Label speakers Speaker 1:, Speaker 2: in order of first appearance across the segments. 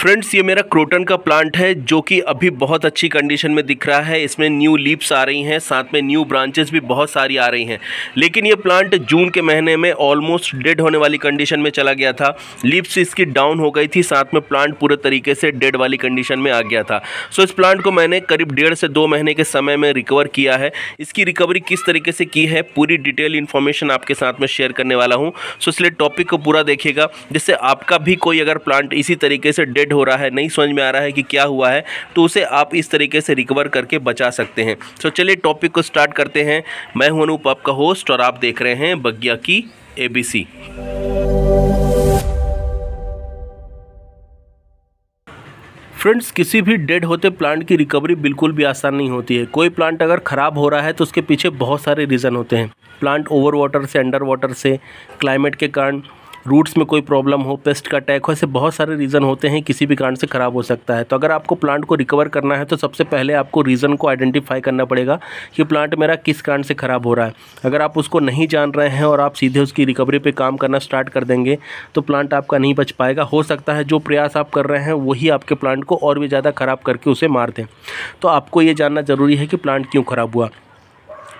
Speaker 1: friends ये मेरा croton का प्लांट है जो कि अभी बहुत अच्छी कंडीशन में दिख रहा है इसमें न्यू लीप्स आ रही हैं साथ में न्यू ब्रांचेस भी बहुत सारी आ रही हैं लेकिन ये प्लांट जून के महीने में ऑलमोस्ट डेड होने वाली कंडीशन में चला गया था लीप्स इसकी डाउन हो गई थी साथ में प्लांट पूरे तरीके से डेड वाली कंडीशन में आ गया था सो इस प्लांट को मैंने करीब डेढ़ से दो महीने के समय में रिकवर किया है इसकी रिकवरी किस तरीके से की है पूरी डिटेल इन्फॉर्मेशन आपके साथ में शेयर करने वाला हूँ सो इसलिए टॉपिक को पूरा देखिएगा जिससे आपका भी कोई अगर प्लांट इसी तरीके से डेड हेड हो रहा है नहीं समझ में आ रहा है कि क्या हुआ है तो उसे आप इस तरीके से रिकवर करके बचा सकते हैं तो चलिए टॉपिक को स्टार्ट करते हैं मैं हूं अनूप आपका होस्ट और आप देख रहे हैं बग्या की ए फ्रेंड्स किसी भी डेड होते प्लांट की रिकवरी बिल्कुल भी आसान नहीं होती है कोई प्लांट अगर ख़राब हो रहा है तो उसके पीछे बहुत सारे रीज़न होते हैं प्लांट ओवर वाटर से अंडर वाटर से क्लाइमेट के कारण रूट्स में कोई प्रॉब्लम हो पेस्ट का अटैक हो ऐसे बहुत सारे रीज़न होते हैं किसी भी कारण से ख़राब हो सकता है तो अगर आपको प्लांट को रिकवर करना है तो सबसे पहले आपको रीज़न को आइडेंटिफाई करना पड़ेगा कि प्लांट मेरा किस कारण से ख़राब हो रहा है अगर आप उसको नहीं जान रहे हैं और आप सीधे उसकी रिकवरी पर काम करना स्टार्ट कर देंगे तो प्लांट आपका नहीं बच पाएगा हो सकता है जो प्रयास आप कर रहे हैं वही आपके प्लांट को और भी ज़्यादा ख़राब करके उसे मार दें तो आपको ये जानना ज़रूरी है कि प्लांट क्यों ख़राब हुआ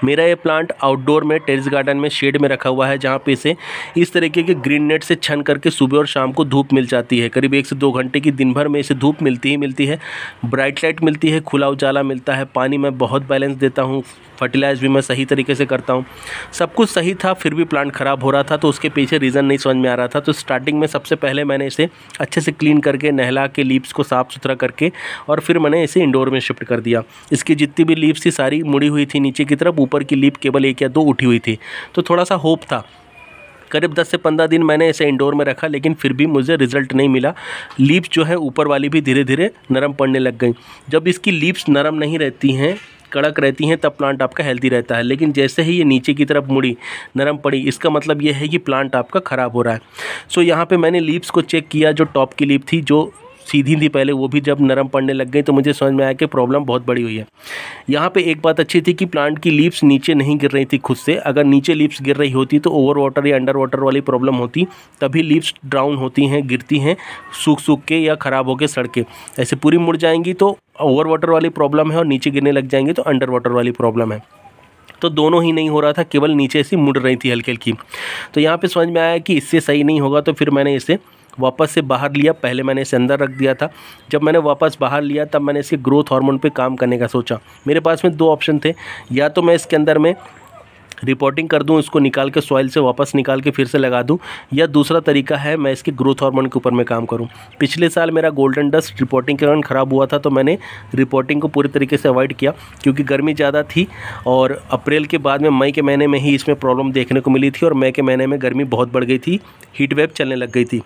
Speaker 1: मेरा ये प्लांट आउटडोर में टेरिस गार्डन में शेड में रखा हुआ है जहाँ पे इसे इस तरीके के ग्रीन नेट से छन करके सुबह और शाम को धूप मिल जाती है करीब एक से दो घंटे की दिन भर में इसे धूप मिलती ही मिलती है ब्राइट लाइट मिलती है खुला उजाला मिलता है पानी मैं बहुत बैलेंस देता हूँ फर्टिलाइज भी मैं सही तरीके से करता हूँ सब कुछ सही था फिर भी प्लांट ख़राब हो रहा था तो उसके पीछे रीज़न नहीं समझ में आ रहा था तो स्टार्टिंग में सबसे पहले मैंने इसे अच्छे से क्लीन करके नहला के लीव्स को साफ़ सुथरा करके और फिर मैंने इसे इंडोर में शिफ्ट कर दिया इसकी जितनी भी लीव्स थी सारी मुड़ी हुई थी नीचे की तरफ ऊपर की लीप केवल एक या दो उठी हुई थी तो थोड़ा सा होप था करीब 10 से 15 दिन मैंने इसे इंडोर में रखा लेकिन फिर भी मुझे रिजल्ट नहीं मिला लीप्स जो है ऊपर वाली भी धीरे धीरे नरम पड़ने लग गई जब इसकी लीप्स नरम नहीं रहती हैं कड़क रहती हैं तब प्लांट आपका हेल्दी रहता है लेकिन जैसे ही ये नीचे की तरफ मुड़ी नरम पड़ी इसका मतलब ये है कि प्लांट आपका ख़राब हो रहा है सो यहाँ पे मैंने लीप्स को चेक किया जो टॉप की लीप थी जो सीधी थी पहले वो भी जब नरम पड़ने लग गई तो मुझे समझ में आया कि प्रॉब्लम बहुत बड़ी हुई है यहाँ पे एक बात अच्छी थी कि प्लांट की लीव्स नीचे नहीं गिर रही थी खुद से अगर नीचे लीव्स गिर रही होती तो ओवर वाटर या अंडर वाटर वाली प्रॉब्लम होती तभी लीव्स ड्राउन होती हैं गिरती हैं सूख सूख के या ख़राब होकर सड़ के ऐसे पूरी मुड़ जाएंगी तो ओवर वाटर वाली प्रॉब्लम है और नीचे गिरने लग जाएंगी तो अंडर वाटर वाली प्रॉब्लम है तो दोनों ही नहीं हो रहा था केवल नीचे से मुड़ रही थी हल्की हल्की तो यहाँ पे समझ में आया कि इससे सही नहीं होगा तो फिर मैंने इसे वापस से बाहर लिया पहले मैंने इसे अंदर रख दिया था जब मैंने वापस बाहर लिया तब मैंने इसके ग्रोथ हार्मोन पे काम करने का सोचा मेरे पास में दो ऑप्शन थे या तो मैं इसके अंदर में रिपोर्टिंग कर दूं इसको निकाल के सॉइल से वापस निकाल के फिर से लगा दूं या दूसरा तरीका है मैं इसके ग्रोथ हार्मोन के ऊपर मैं काम करूं पिछले साल मेरा गोल्डन डस्ट रिपोर्टिंग के कारण ख़राब हुआ था तो मैंने रिपोर्टिंग को पूरी तरीके से अवॉइड किया क्योंकि गर्मी ज़्यादा थी और अप्रैल के बाद में मई के महीने में ही इसमें प्रॉब्लम देखने को मिली थी और मई के महीने में गर्मी बहुत बढ़ गई थी हीट वेव चलने लग गई थी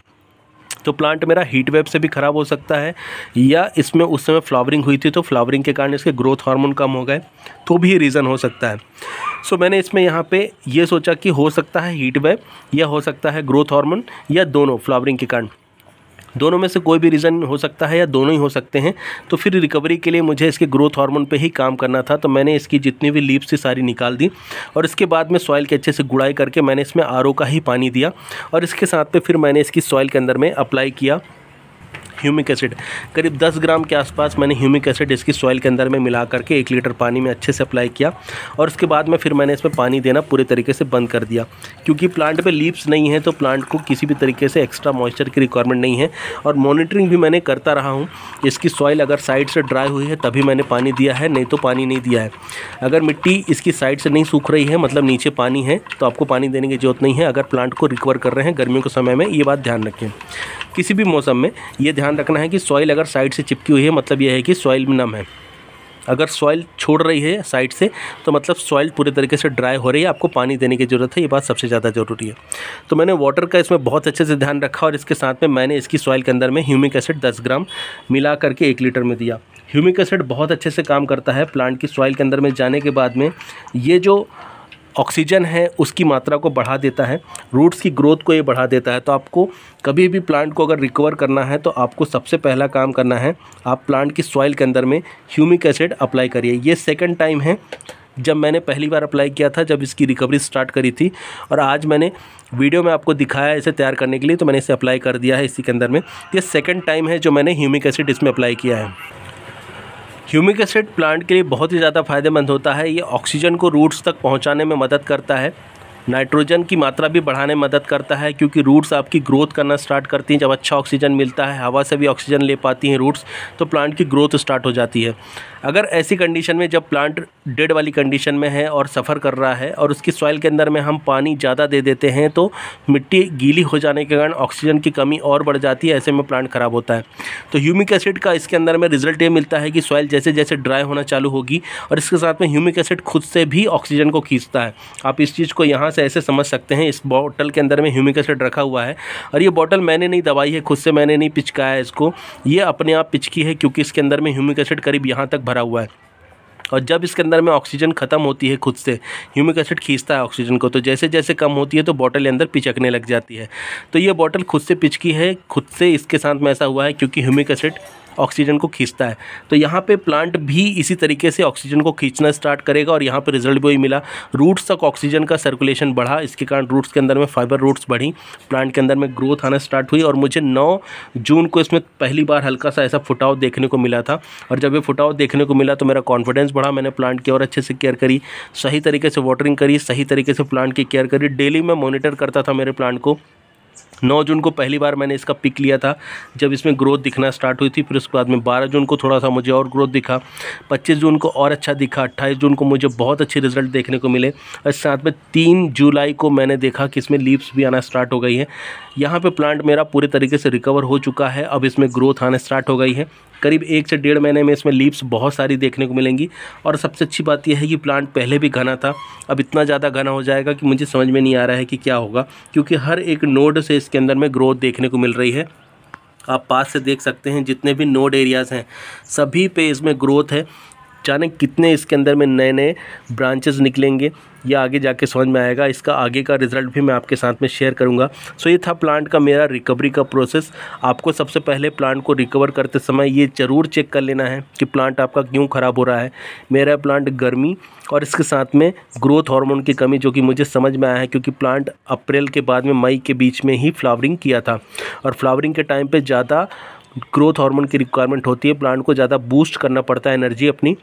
Speaker 1: तो प्लांट मेरा हीट वेव से भी ख़राब हो सकता है या इसमें उस समय फ्लावरिंग हुई थी तो फ्लावरिंग के कारण इसके ग्रोथ हार्मोन कम हो गए तो भी रीज़न हो सकता है सो मैंने इसमें यहाँ पे ये सोचा कि हो सकता है हीट वेव या हो सकता है ग्रोथ हार्मोन या दोनों फ्लावरिंग के कारण दोनों में से कोई भी रीज़न हो सकता है या दोनों ही हो सकते हैं तो फिर रिकवरी के लिए मुझे इसके ग्रोथ हार्मोन पे ही काम करना था तो मैंने इसकी जितनी भी लीप्स थी सारी निकाल दी और इसके बाद में सॉइल की अच्छे से गुड़ाई करके मैंने इसमें आर का ही पानी दिया और इसके साथ पे फिर मैंने इसकी सॉइल के अंदर में अप्लाई किया ह्यूमिक एसिड करीब 10 ग्राम के आसपास मैंने ह्यूमिक एसिड इसकी सॉइल के अंदर में मिला करके एक लीटर पानी में अच्छे से अप्लाई किया और उसके बाद में फिर मैंने इसमें पानी देना पूरे तरीके से बंद कर दिया क्योंकि प्लांट पर लीव्स नहीं है तो प्लांट को किसी भी तरीके से एक्स्ट्रा मॉइस्चर की रिक्वायरमेंट नहीं है और मॉनिटरिंग भी मैंने करता रहा हूँ इसकी सॉइल अगर साइड से ड्राई हुई है तभी मैंने पानी दिया है नहीं तो पानी नहीं दिया है अगर मिट्टी इसकी साइड से नहीं सूख रही है मतलब नीचे पानी है तो आपको पानी देने की जरूरत नहीं है अगर प्लांट को रिकवर कर रहे हैं गर्मियों के समय में ये बात ध्यान रखें किसी भी मौसम में ये ध्यान रखना है कि सॉइल अगर साइड से चिपकी हुई है मतलब यह है कि सॉइल में नम है अगर सॉइल छोड़ रही है साइड से तो मतलब सॉइल पूरे तरीके से ड्राई हो रही है आपको पानी देने की ज़रूरत है ये बात सबसे ज़्यादा ज़रूरी है तो मैंने वाटर का इसमें बहुत अच्छे से ध्यान रखा और इसके साथ में मैंने इसकी सॉइल के अंदर में ह्यूमिक एसिड दस ग्राम मिला करके एक लीटर में दिया ह्यूमिक एसिड बहुत अच्छे से काम करता है प्लांट की सॉइल के अंदर में जाने के बाद में ये जो ऑक्सीजन है उसकी मात्रा को बढ़ा देता है रूट्स की ग्रोथ को ये बढ़ा देता है तो आपको कभी भी प्लांट को अगर रिकवर करना है तो आपको सबसे पहला काम करना है आप प्लांट की सॉइल के अंदर में ह्यूमिक एसिड अप्लाई करिए ये सेकेंड टाइम है जब मैंने पहली बार अप्लाई किया था जब इसकी रिकवरी स्टार्ट करी थी और आज मैंने वीडियो में आपको दिखाया इसे तैयार करने के लिए तो मैंने इसे अप्लाई कर दिया है इसी के अंदर में ये सेकेंड टाइम है जो मैंने ह्यूमिक एसिड इसमें अप्लाई किया है ह्यूमिक एसिड प्लांट के लिए बहुत ही ज़्यादा फायदेमंद होता है ये ऑक्सीजन को रूट्स तक पहुंचाने में मदद करता है नाइट्रोजन की मात्रा भी बढ़ाने में मदद करता है क्योंकि रूट्स आपकी ग्रोथ करना स्टार्ट करती हैं जब अच्छा ऑक्सीजन मिलता है हवा से भी ऑक्सीजन ले पाती हैं रूट्स तो प्लांट की ग्रोथ स्टार्ट हो जाती है अगर ऐसी कंडीशन में जब प्लांट डेड वाली कंडीशन में है और सफ़र कर रहा है और उसकी सॉइल के अंदर में हम पानी ज़्यादा दे देते हैं तो मिट्टी गीली हो जाने के कारण ऑक्सीजन की कमी और बढ़ जाती है ऐसे में प्लांट ख़राब होता है तो ह्यूमिक एसिड का इसके अंदर में रिजल्ट ये मिलता है कि सॉइल जैसे जैसे ड्राई होना चालू होगी और इसके साथ में ह्यूमिक एसिड खुद से भी ऑक्सीजन को खींचता है आप इस चीज़ को यहाँ से ऐसे समझ सकते हैं इस बॉटल के अंदर में ह्यूमिक एसिड रखा हुआ है और ये बॉटल मैंने नहीं दबाई है खुद से मैंने नहीं पिचकाया है इसको ये अपने आप पिचकी है क्योंकि इसके अंदर में ह्यूमिक एसिड करीब यहाँ तक भरा हुआ है और जब इसके अंदर में ऑक्सीजन ख़त्म होती है खुद से ह्यूमिक एसिड खींचता है ऑक्सीजन को तो जैसे जैसे कम होती है तो बॉटल अंदर पिचकने लग जाती है तो ये बॉटल खुद से पिचकी है खुद से इसके साथ में ऐसा हुआ है क्योंकि ह्यूमिक एसिड ऑक्सीजन को खींचता है तो यहाँ पे प्लांट भी इसी तरीके से ऑक्सीजन को खींचना स्टार्ट करेगा और यहाँ पे रिजल्ट भी वही मिला रूट्स तक ऑक्सीजन का सर्कुलेशन बढ़ा इसके कारण रूट्स के अंदर में फाइबर रूट्स बढ़ी प्लांट के अंदर में ग्रोथ आना स्टार्ट हुई और मुझे नौ जून को इसमें पहली बार हल्का सा ऐसा फुटाव देखने को मिला था और जब ये फुटाव देखने को मिला तो मेरा कॉन्फिडेंस बढ़ा मैंने प्लांट की और अच्छे से केयर करी सही तरीके से वाटरिंग करी सही तरीके से प्लांट की केयर करी डेली मैं मोनिटर करता था मेरे प्लांट को नौ जून को पहली बार मैंने इसका पिक लिया था जब इसमें ग्रोथ दिखना स्टार्ट हुई थी फिर उसके बाद में बारह जून को थोड़ा सा मुझे और ग्रोथ दिखा पच्चीस जून को और अच्छा दिखा अट्ठाईस जून को मुझे बहुत अच्छे रिजल्ट देखने को मिले और साथ में तीन जुलाई को मैंने देखा कि इसमें लीव्स भी आना स्टार्ट हो गई है यहाँ पर प्लांट मेरा पूरे तरीके से रिकवर हो चुका है अब इसमें ग्रोथ आना स्टार्ट हो गई है करीब एक से डेढ़ महीने में इसमें लीव्स बहुत सारी देखने को मिलेंगी और सबसे अच्छी बात यह है कि प्लांट पहले भी घना था अब इतना ज़्यादा घना हो जाएगा कि मुझे समझ में नहीं आ रहा है कि क्या होगा क्योंकि हर एक नोड से इस इसके अंदर में ग्रोथ देखने को मिल रही है आप पास से देख सकते हैं जितने भी नोड एरियाज़ हैं सभी पे इसमें ग्रोथ है जाने कितने इसके अंदर में नए नए ब्रांचेस निकलेंगे ये आगे जाके समझ में आएगा इसका आगे का रिजल्ट भी मैं आपके साथ में शेयर करूँगा सो ये था प्लांट का मेरा रिकवरी का प्रोसेस आपको सबसे पहले प्लांट को रिकवर करते समय ये ज़रूर चेक कर लेना है कि प्लांट आपका क्यों ख़राब हो रहा है मेरा प्लांट गर्मी और इसके साथ में ग्रोथ हार्मोन की कमी जो कि मुझे समझ में आया है क्योंकि प्लांट अप्रैल के बाद में मई के बीच में ही फ्लावरिंग किया था और फ्लावरिंग के टाइम पर ज़्यादा ग्रोथ हार्मोन की रिक्वायरमेंट होती है प्लांट को ज़्यादा बूस्ट करना पड़ता है एनर्जी अपनी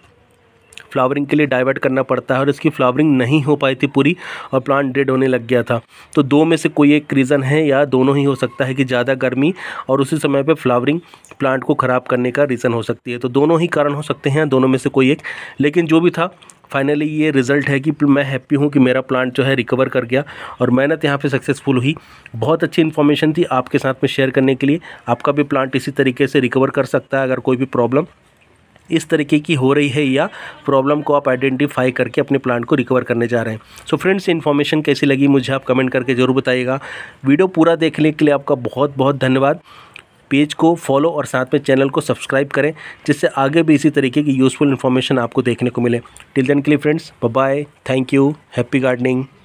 Speaker 1: फ्लावरिंग के लिए डाइवर्ट करना पड़ता है और इसकी फ्लावरिंग नहीं हो पाई थी पूरी और प्लांट डेड होने लग गया था तो दो में से कोई एक रीज़न है या दोनों ही हो सकता है कि ज़्यादा गर्मी और उसी समय पर फ्लावरिंग प्लांट को ख़राब करने का रीज़न हो सकती है तो दोनों ही कारण हो सकते हैं दोनों में से कोई एक लेकिन जो भी था फाइनली ये रिज़ल्ट है कि मैं हैप्पी हूँ कि मेरा प्लांट जो है रिकवर कर गया और मेहनत यहाँ पे सक्सेसफुल हुई बहुत अच्छी इन्फॉर्मेशन थी आपके साथ में शेयर करने के लिए आपका भी प्लांट इसी तरीके से रिकवर कर सकता है अगर कोई भी प्रॉब्लम इस तरीके की हो रही है या प्रॉब्लम को आप आइडेंटिफाई करके अपने प्लांट को रिकवर करने जा रहे हैं सो फ्रेंड्स इन्फॉर्मेशन कैसी लगी मुझे आप कमेंट करके ज़रूर बताइएगा वीडियो पूरा देखने के लिए आपका बहुत बहुत धन्यवाद पेज को फॉलो और साथ में चैनल को सब्सक्राइब करें जिससे आगे भी इसी तरीके की यूज़फुल इन्फॉर्मेशन आपको देखने को मिले टिल देन के लिए friends bye thank you happy gardening